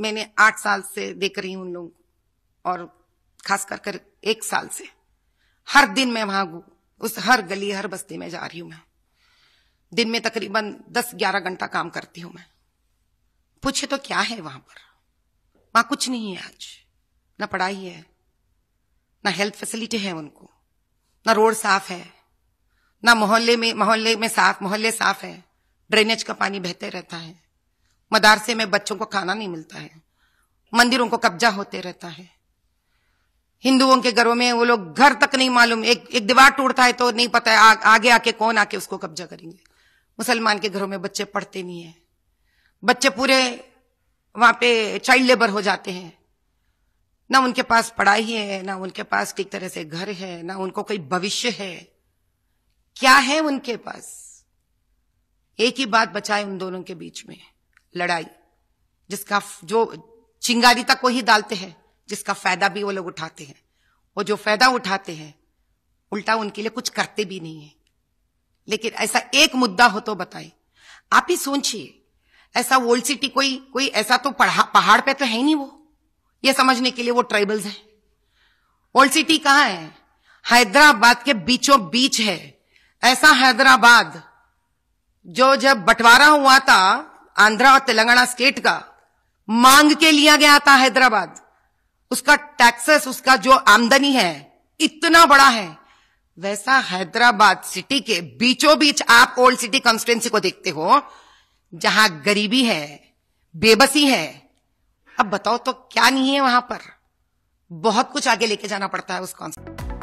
मैंने आठ साल से देख रही हूं उन लोगों को और खास कर कर एक साल से हर दिन मैं वहां उस हर गली हर बस्ती में जा रही हूं मैं दिन में तकरीबन दस ग्यारह घंटा काम करती हूं मैं पूछे तो क्या है वहां पर वहां कुछ नहीं है आज ना पढ़ाई है ना हेल्थ फैसिलिटी है उनको ना रोड साफ है ना मोहल्ले में मोहल्ले में साफ मोहल्ले साफ है ड्रेनेज का पानी बहते रहता है मदारसे में बच्चों को खाना नहीं मिलता है मंदिरों को कब्जा होते रहता है हिंदुओं के घरों में वो लोग घर तक नहीं मालूम एक एक दीवार टूटता है तो नहीं पता है आ, आगे आके कौन आके उसको कब्जा करेंगे मुसलमान के घरों में बच्चे पढ़ते नहीं है बच्चे पूरे वहां पे चाइल्ड लेबर हो जाते हैं ना उनके पास पढ़ाई है ना उनके पास ठीक तरह से घर है ना उनको कोई भविष्य है क्या है उनके पास एक ही बात बचाए उन दोनों के बीच में लड़ाई जिसका जो चिंगारी तक वही डालते हैं जिसका फायदा भी वो लोग उठाते हैं और जो फायदा उठाते हैं उल्टा उनके लिए कुछ करते भी नहीं है लेकिन ऐसा एक मुद्दा हो तो बताए आप ही सोचिए ऐसा ओल्ड सिटी कोई कोई ऐसा तो पहाड़ पे तो है ही नहीं वो ये समझने के लिए वो ट्राइबल्स है ओल्ड सिटी कहाँ है हैदराबाद के बीचों बीच है ऐसा हैदराबाद जो जब बंटवारा हुआ था आंध्रा और तेलंगाना स्टेट का मांग के लिया गया था हैदराबाद उसका टैक्सेस उसका जो आमदनी है इतना बड़ा है वैसा हैदराबाद सिटी के बीचों बीच आप ओल्ड सिटी कॉन्स्टिट्युएंसी को देखते हो जहां गरीबी है बेबसी है अब बताओ तो क्या नहीं है वहां पर बहुत कुछ आगे लेके जाना पड़ता है उस कॉन्स्टिटेंसी